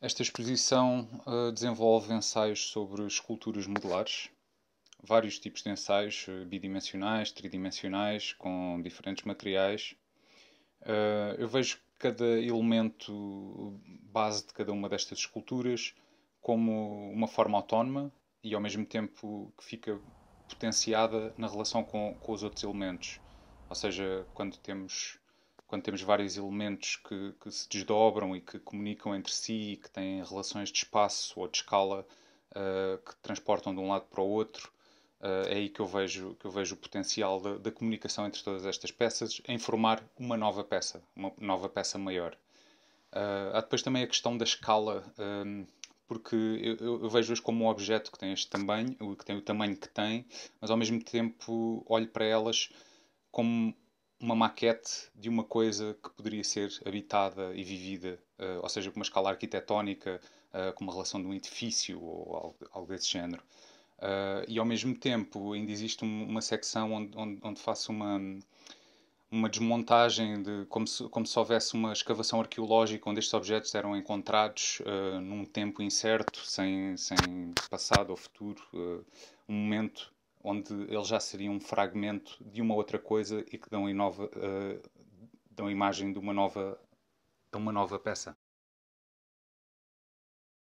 Esta exposição uh, desenvolve ensaios sobre esculturas modulares, vários tipos de ensaios, eh, bidimensionais, tridimensionais, com diferentes materiais. Uh, eu vejo cada elemento base de cada uma destas esculturas como uma forma autónoma e ao mesmo tempo que fica potenciada na relação com, com os outros elementos. Ou seja, quando temos quando temos vários elementos que, que, se desdobram e que comunicam entre si e que têm relações de espaço ou de escala uh, que transportam de um lado para o outro, uh, é aí que eu vejo, que eu vejo o potencial da, comunicação entre todas estas peças em formar uma nova peça, uma nova peça maior. Uh, há depois também a questão da escala, um, ehm, porque eu, eu vejo-as como um objeto que tem este tamanho, que tem o tamanho que tem, mas ao mesmo tempo olho para elas como uma maquete de uma coisa que poderia ser habitada e vivida, uh, ou seja, com uma escala arquitetónica, uh, com uma relação de um edifício ou algo, algo desse género. Uh, e ao mesmo tempo ainda existe um, uma secção onde, onde, onde, faço uma, uma desmontagem de como se, como se houvesse uma escavação arqueológica onde estes objetos eram encontrados num tempo incerto, sem, sem passado ou futuro, um momento onde ele já seria um fragmento de uma outra coisa e que dão, a uh, eh, dão imagem de uma nova, de uma nova peça.